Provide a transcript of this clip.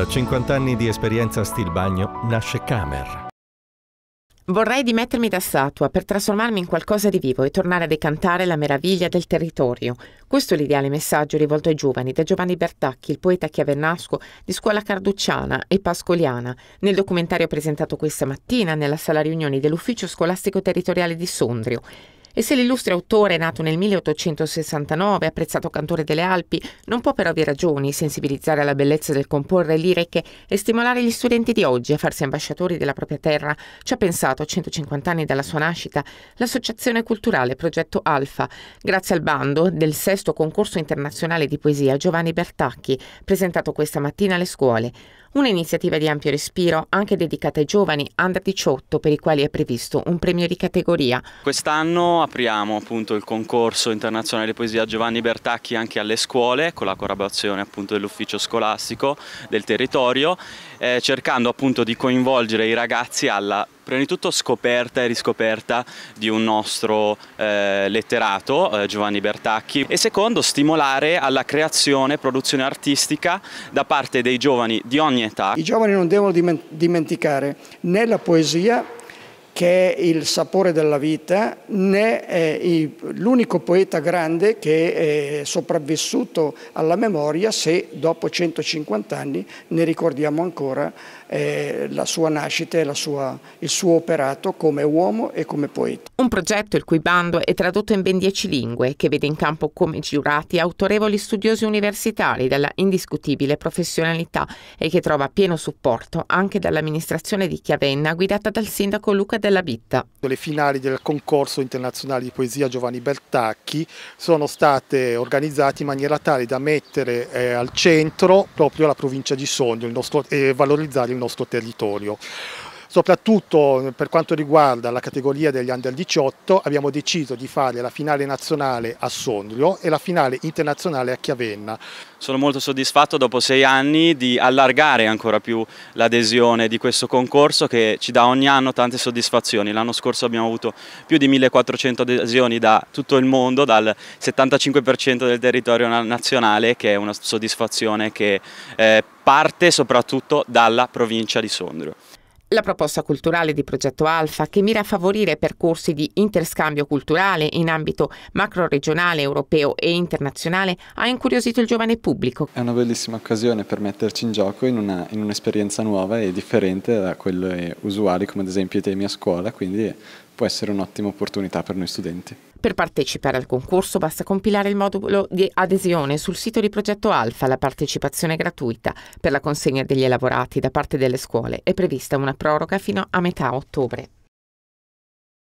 Da 50 anni di esperienza a stilbagno nasce Camer. Vorrei dimettermi da statua per trasformarmi in qualcosa di vivo e tornare a decantare la meraviglia del territorio. Questo è l'ideale messaggio rivolto ai giovani da Giovanni Bertacchi, il poeta chiavernasco di scuola carducciana e pascoliana, nel documentario presentato questa mattina nella sala riunioni dell'ufficio scolastico territoriale di Sondrio. E se l'illustre autore, nato nel 1869, apprezzato cantore delle Alpi, non può per ovvie ragioni sensibilizzare alla bellezza del comporre liriche e stimolare gli studenti di oggi a farsi ambasciatori della propria terra, ci ha pensato, a 150 anni dalla sua nascita, l'associazione culturale Progetto Alfa, grazie al bando del sesto concorso internazionale di poesia Giovanni Bertacchi, presentato questa mattina alle scuole. Un'iniziativa di ampio respiro anche dedicata ai giovani under 18 per i quali è previsto un premio di categoria. Quest'anno apriamo appunto il concorso internazionale di poesia Giovanni Bertacchi anche alle scuole con la collaborazione appunto dell'ufficio scolastico del territorio eh, cercando appunto di coinvolgere i ragazzi alla prima di tutto scoperta e riscoperta di un nostro eh, letterato, eh, Giovanni Bertacchi, e secondo stimolare alla creazione e produzione artistica da parte dei giovani di ogni età. I giovani non devono dimenticare né la poesia che è il sapore della vita, né eh, l'unico poeta grande che è sopravvissuto alla memoria se dopo 150 anni ne ricordiamo ancora eh, la sua nascita e sua, il suo operato come uomo e come poeta. Un progetto il cui bando è tradotto in ben dieci lingue, che vede in campo come giurati autorevoli studiosi universitari dalla indiscutibile professionalità e che trova pieno supporto anche dall'amministrazione di Chiavenna guidata dal sindaco Luca De della Bitta. Le finali del concorso internazionale di poesia Giovanni Bertacchi sono state organizzate in maniera tale da mettere eh, al centro proprio la provincia di Sogno e eh, valorizzare il nostro territorio. Soprattutto per quanto riguarda la categoria degli under 18 abbiamo deciso di fare la finale nazionale a Sondrio e la finale internazionale a Chiavenna. Sono molto soddisfatto dopo sei anni di allargare ancora più l'adesione di questo concorso che ci dà ogni anno tante soddisfazioni. L'anno scorso abbiamo avuto più di 1400 adesioni da tutto il mondo, dal 75% del territorio nazionale che è una soddisfazione che eh, parte soprattutto dalla provincia di Sondrio. La proposta culturale di Progetto Alfa, che mira a favorire percorsi di interscambio culturale in ambito macro-regionale, europeo e internazionale, ha incuriosito il giovane pubblico. È una bellissima occasione per metterci in gioco in, un'esperienza nuova e differente da quelle usuali, come ad esempio i temi a scuola, quindi può essere un'ottima opportunità per noi studenti. Per partecipare al concorso basta compilare il modulo di adesione sul sito di Progetto Alfa. La partecipazione è gratuita. Per la consegna degli elaborati da parte delle scuole è prevista una proroga fino a metà ottobre.